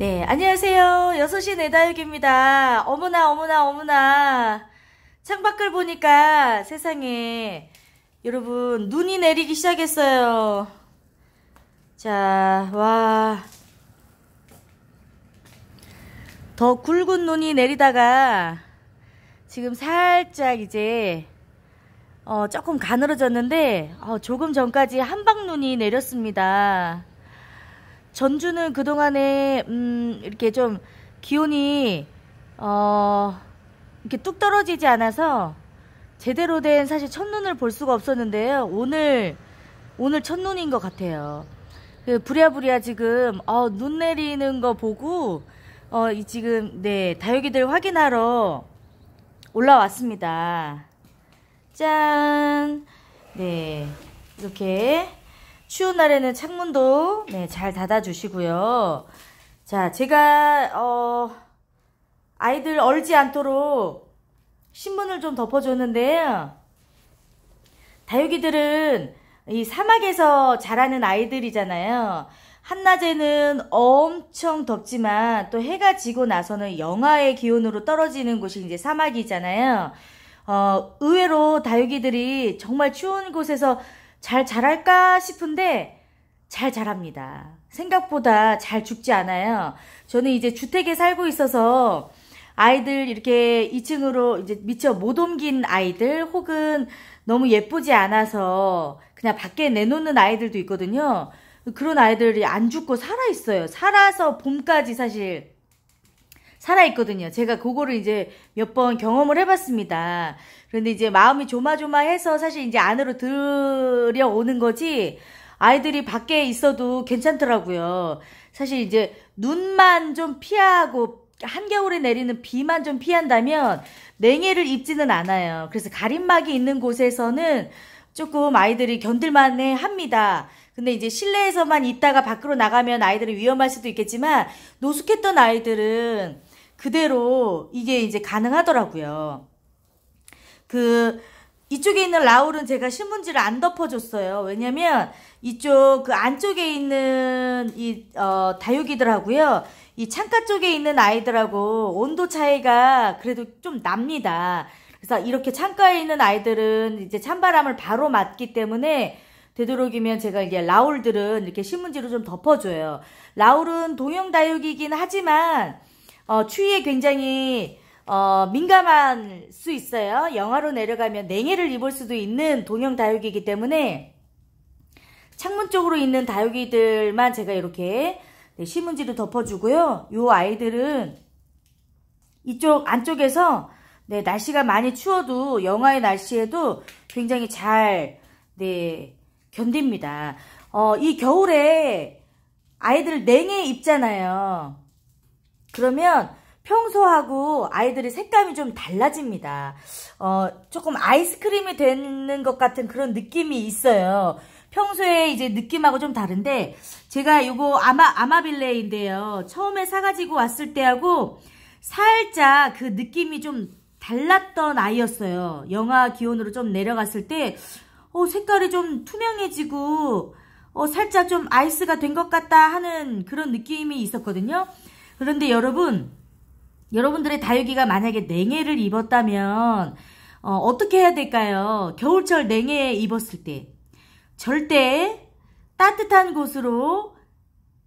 네, 안녕하세요. 6시 내다육입니다. 어머나, 어머나, 어머나. 창밖을 보니까 세상에 여러분 눈이 내리기 시작했어요. 자, 와. 더 굵은 눈이 내리다가 지금 살짝 이제 어, 조금 가늘어졌는데 어, 조금 전까지 한방 눈이 내렸습니다. 전주는 그동안에 음, 이렇게 좀 기온이 어, 이렇게 뚝 떨어지지 않아서 제대로 된 사실 첫눈을 볼 수가 없었는데요. 오늘 오늘 첫눈인 것 같아요. 그 부랴부랴 지금 어, 눈 내리는 거 보고 어, 이 지금 네 다육이들 확인하러 올라왔습니다. 짠, 네 이렇게 추운 날에는 창문도 네, 잘 닫아주시고요. 자, 제가 어, 아이들 얼지 않도록 신문을 좀 덮어줬는데요. 다육이들은 이 사막에서 자라는 아이들이잖아요. 한낮에는 엄청 덥지만 또 해가 지고 나서는 영하의 기온으로 떨어지는 곳이 이제 사막이잖아요. 어, 의외로 다육이들이 정말 추운 곳에서 잘 자랄까 싶은데 잘 자랍니다. 생각보다 잘 죽지 않아요. 저는 이제 주택에 살고 있어서 아이들 이렇게 2층으로 이제 미처 못 옮긴 아이들 혹은 너무 예쁘지 않아서 그냥 밖에 내놓는 아이들도 있거든요. 그런 아이들이 안 죽고 살아있어요. 살아서 봄까지 사실 살아있거든요. 제가 그거를 이제 몇 번 경험을 해봤습니다. 그런데 이제 마음이 조마조마해서 사실 이제 안으로 들여오는 거지 아이들이 밖에 있어도 괜찮더라고요. 사실 이제 눈만 좀 피하고 한겨울에 내리는 비만 좀 피한다면 냉해를 입지는 않아요. 그래서 가림막이 있는 곳에서는 조금 아이들이 견딜만해 합니다. 근데 이제 실내에서만 있다가 밖으로 나가면 아이들이 위험할 수도 있겠지만 노숙했던 아이들은 그대로 이게 이제 가능하더라고요. 그 이쪽에 있는 라울은 제가 신문지를 안 덮어줬어요. 왜냐면 이쪽 그 안쪽에 있는 이 어, 다육이들하고요. 이 창가 쪽에 있는 아이들하고 온도 차이가 그래도 좀 납니다. 그래서 이렇게 창가에 있는 아이들은 이제 찬바람을 바로 맞기 때문에 되도록이면 제가 이제 라울들은 이렇게 신문지로 좀 덮어줘요. 라울은 동형 다육이긴 하지만 어, 추위에 굉장히 어, 민감할 수 있어요. 영화로 내려가면 냉해를 입을 수도 있는 동형 다육이기 때문에 창문 쪽으로 있는 다육이들만 제가 이렇게 네, 시문지를 덮어주고요. 요 아이들은 이쪽 안쪽에서 네, 날씨가 많이 추워도 영화의 날씨에도 굉장히 잘 네, 견딥니다. 어, 이 겨울에 아이들 냉해 입잖아요. 그러면 평소하고 아이들의 색감이 좀 달라집니다. 어, 조금 아이스크림이 되는 것 같은 그런 느낌이 있어요. 평소에 이제 느낌하고 좀 다른데 제가 이거 아마 아마빌레인데요. 처음에 사가지고 왔을 때하고 살짝 그 느낌이 좀 달랐던 아이였어요. 영하 기온으로 좀 내려갔을 때 어, 색깔이 좀 투명해지고 어, 살짝 좀 아이스가 된 것 같다 하는 그런 느낌이 있었거든요. 그런데 여러분 여러분들의 다육이가 만약에 냉해를 입었다면 어, 어떻게 해야 될까요? 겨울철 냉해 입었을 때 절대 따뜻한 곳으로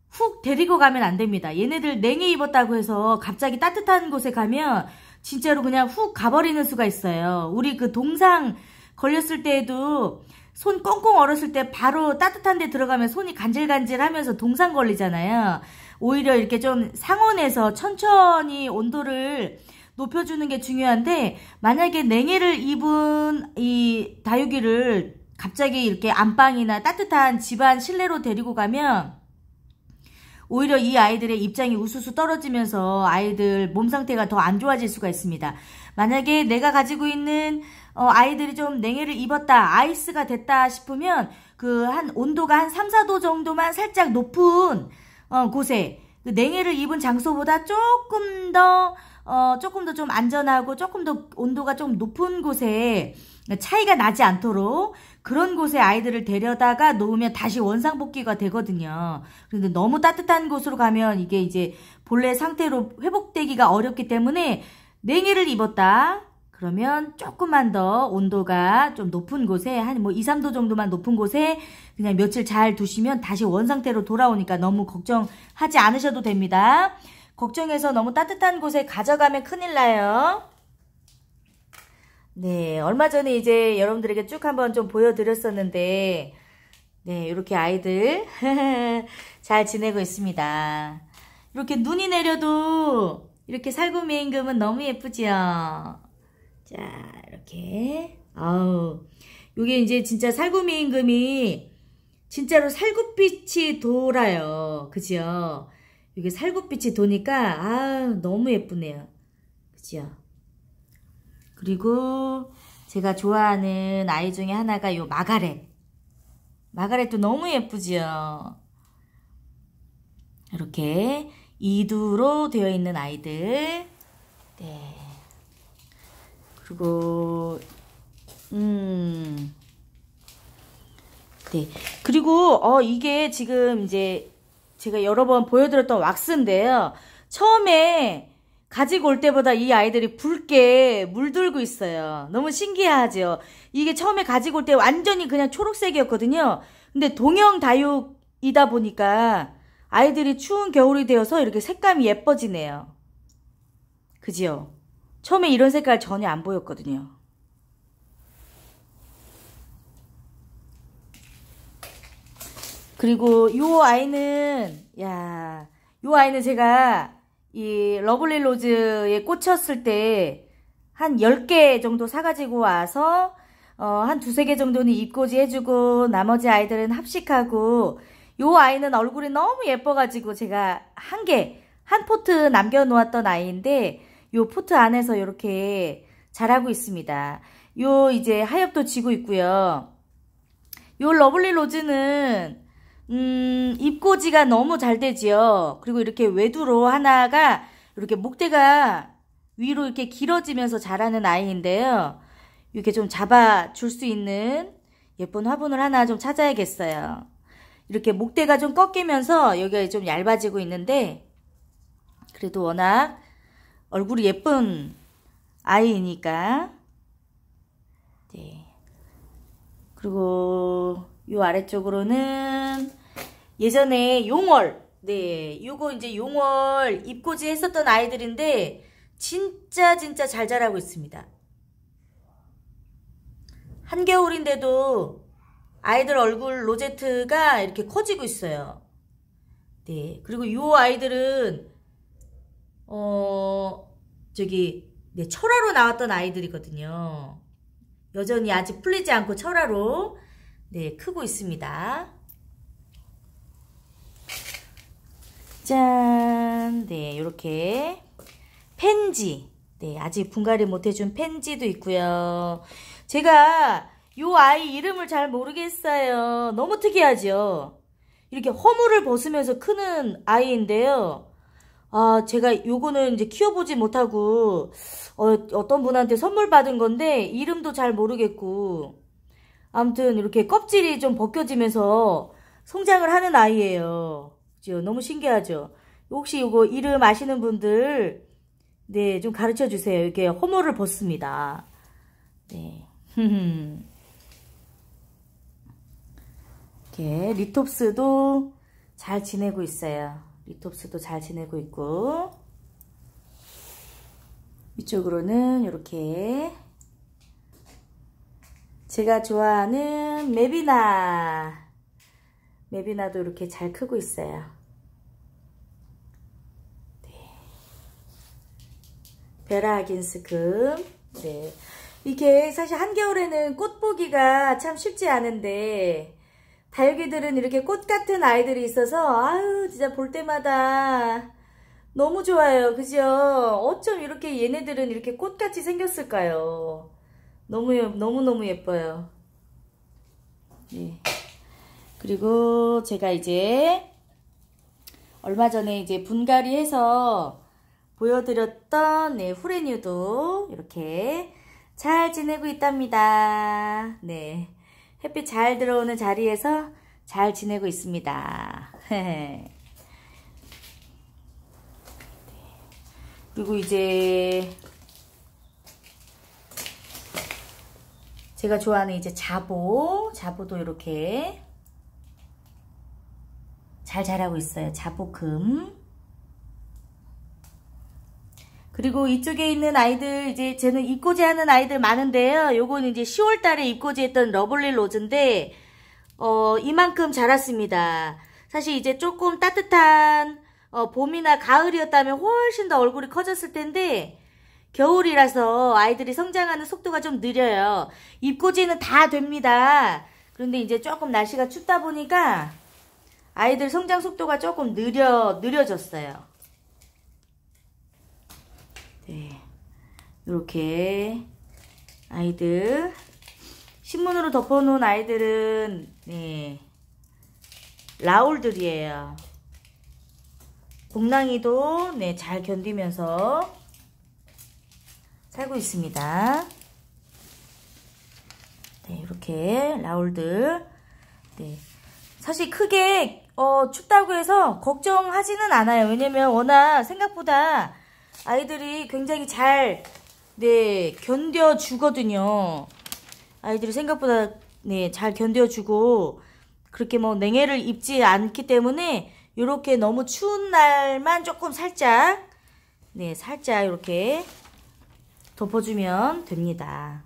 훅 데리고 가면 안 됩니다. 얘네들 냉해 입었다고 해서 갑자기 따뜻한 곳에 가면 진짜로 그냥 훅 가버리는 수가 있어요. 우리 그 동상 걸렸을 때에도 손 꽁꽁 얼었을 때 바로 따뜻한 데 들어가면 손이 간질간질 하면서 동상 걸리잖아요. 오히려 이렇게 좀 상온에서 천천히 온도를 높여주는 게 중요한데 만약에 냉해를 입은 이 다육이를 갑자기 이렇게 안방이나 따뜻한 집안 실내로 데리고 가면 오히려 이 아이들의 입장이 우수수 떨어지면서 아이들 몸 상태가 더 안 좋아질 수가 있습니다. 만약에 내가 가지고 있는 어, 아이들이 좀 냉해를 입었다, 아이스가 됐다 싶으면 그 한 온도가 한 3, 4도 정도만 살짝 높은 어, 곳에 그 냉해를 입은 장소보다 조금 더 어, 조금 더 좀 안전하고 조금 더 온도가 좀 높은 곳에 차이가 나지 않도록 그런 곳에 아이들을 데려다가 놓으면 다시 원상복귀가 되거든요. 그런데 너무 따뜻한 곳으로 가면 이게 이제 본래 상태로 회복되기가 어렵기 때문에 냉해를 입었다. 그러면 조금만 더 온도가 좀 높은 곳에 한 뭐 2, 3도 정도만 높은 곳에 그냥 며칠 잘 두시면 다시 원상태로 돌아오니까 너무 걱정하지 않으셔도 됩니다. 걱정해서 너무 따뜻한 곳에 가져가면 큰일 나요. 네, 얼마 전에 이제 여러분들에게 쭉 한번 좀 보여드렸었는데 네, 이렇게 아이들 잘 지내고 있습니다. 이렇게 눈이 내려도 이렇게 살구미 임금은 너무 예쁘지요? 자, 이렇게. 아우. 요게 이제 진짜 살구미 임금이 진짜로 살구빛이 돌아요. 그죠요 이게 살구빛이 도니까 아 너무 예쁘네요. 그죠 그리고 제가 좋아하는 아이 중에 하나가 요 마가렛. 마가렛도 너무 예쁘지요? 이렇게 이두로 되어 있는 아이들. 네. 그리고 음. 네. 그리고 어 이게 지금 이제 제가 여러 번 보여드렸던 왁스인데요. 처음에 가지고 올 때보다 이 아이들이 붉게 물들고 있어요. 너무 신기하죠? 이게 처음에 가지고 올 때 완전히 그냥 초록색이었거든요. 근데 동영 다육이다 보니까 아이들이 추운 겨울이 되어서 이렇게 색감이 예뻐지네요. 그지요? 처음에 이런 색깔 전혀 안 보였거든요. 그리고 요 아이는 야, 요 아이는 제가 이 러블리 로즈에 꽂혔을 때 한 10개 정도 사가지고 와서 어, 한 두 세 개 정도는 입꼬지 해주고 나머지 아이들은 합식하고 요 아이는 얼굴이 너무 예뻐가지고 제가 한 개, 한 포트 남겨놓았던 아이인데 요 포트 안에서 이렇게 자라고 있습니다. 요 이제 하엽도 지고 있고요. 요 러블리 로즈는 음, 잎꽂이가 너무 잘 되지요. 그리고 이렇게 외두로 하나가 이렇게 목대가 위로 이렇게 길어지면서 자라는 아이인데요. 이렇게 좀 잡아줄 수 있는 예쁜 화분을 하나 좀 찾아야겠어요. 이렇게 목대가 좀 꺾이면서 여기가 좀 얇아지고 있는데 그래도 워낙 얼굴이 예쁜 아이니까 네. 그리고 이 아래쪽으로는 예전에 용월 네 요거 이제 용월 입고지 했었던 아이들인데 진짜 진짜 잘 자라고 있습니다 한겨울인데도 아이들 얼굴 로제트가 이렇게 커지고 있어요 네 그리고 요 아이들은 어, 저기, 네, 철화로 나왔던 아이들이거든요. 여전히 아직 풀리지 않고 철화로, 네, 크고 있습니다. 짠! 네, 이렇게 펜지. 네, 아직 분갈이 못해준 펜지도 있고요. 제가 요 아이 이름을 잘 모르겠어요. 너무 특이하죠? 이렇게 허물을 벗으면서 크는 아이인데요. 아, 제가 요거는 이제 키워보지 못하고, 어, 떤 분한테 선물 받은 건데, 이름도 잘 모르겠고. 아무튼 이렇게 껍질이 좀 벗겨지면서 성장을 하는 아이예요. 그죠? 너무 신기하죠? 혹시 요거 이름 아시는 분들, 네, 좀 가르쳐 주세요. 이렇게 허물을 벗습니다. 네. 이렇게 리톱스도 잘 지내고 있어요. 리톱스도 잘 지내고 있고 위쪽으로는 이렇게 제가 좋아하는 맵이나 맵이나도 이렇게 잘 크고 있어요 네. 베라 하긴스 금 네. 이게 사실 한겨울에는 꽃 보기가 참 쉽지 않은데 달기들은 이렇게 꽃 같은 아이들이 있어서 아유 진짜 볼 때마다 너무 좋아요 그죠 어쩜 이렇게 얘네들은 이렇게 꽃같이 생겼을까요 너무 예, 너무너무 예뻐요 네. 그리고 제가 이제 얼마 전에 이제 분갈이 해서 보여드렸던 네, 후레뉴도 이렇게 잘 지내고 있답니다 네. 햇빛 잘 들어오는 자리에서 잘 지내고 있습니다. 그리고 이제 제가 좋아하는 이제 자보, 자보도 이렇게 잘 자라고 있어요. 자보금. 그리고 이쪽에 있는 아이들 이제 쟤는 입고지 하는 아이들 많은데요. 요건 이제 10월달에 입고지했던 러블리 로즈인데 어 이만큼 자랐습니다. 사실 이제 조금 따뜻한 어, 봄이나 가을이었다면 훨씬 더 얼굴이 커졌을 텐데 겨울이라서 아이들이 성장하는 속도가 좀 느려요. 입고지는다 됩니다. 그런데 이제 조금 날씨가 춥다 보니까 아이들 성장 속도가 조금 느려 느려졌어요. 이렇게 아이들 신문으로 덮어놓은 아이들은 네, 라울들이에요. 공랑이도 네, 잘 견디면서 살고 있습니다. 네, 이렇게 라울들 네, 사실 크게 어, 춥다고 해서 걱정하지는 않아요. 왜냐면 워낙 생각보다 아이들이 굉장히 잘 네, 견뎌주거든요. 아이들이 생각보다 네, 잘 견뎌주고 그렇게 뭐 냉해를 입지 않기 때문에 이렇게 너무 추운 날만 조금 살짝 네, 살짝 이렇게 덮어주면 됩니다.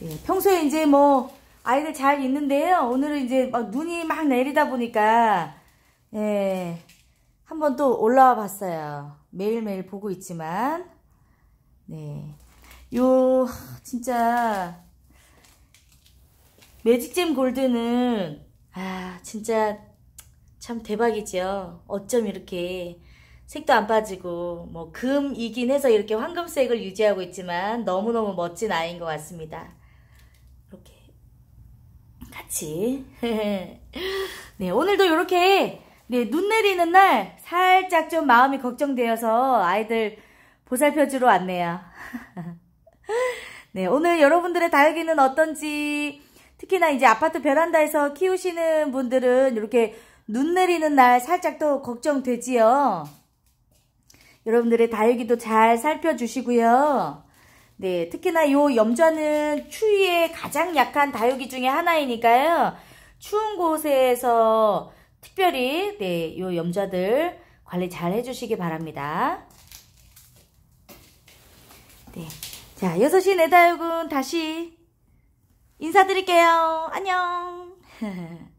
네, 평소에 이제 뭐 아이들 잘 있는데요. 오늘은 이제 막 눈이 막 내리다 보니까 예, 한번 또 올라와 봤어요. 매일매일 보고 있지만 네. 요, 진짜, 매직잼 골드는, 아, 진짜, 참 대박이죠. 어쩜 이렇게, 색도 안 빠지고, 뭐, 금이긴 해서 이렇게 황금색을 유지하고 있지만, 너무너무 멋진 아이인 것 같습니다. 이렇게, 같이. 네, 오늘도 이렇게, 네, 눈 내리는 날, 살짝 좀 마음이 걱정되어서, 아이들, 보살펴주러 왔네요. 네, 오늘 여러분들의 다육이는 어떤지 특히나 이제 아파트 베란다에서 키우시는 분들은 이렇게 눈 내리는 날 살짝 또 걱정되지요. 여러분들의 다육이도 잘 살펴주시고요. 네, 특히나 요 염좌는 추위에 가장 약한 다육이 중에 하나이니까요. 추운 곳에서 특별히 네, 요 염좌들 관리 잘 해주시기 바랍니다. 네. 자, 6시 내다육은 다시 인사드릴게요. 안녕.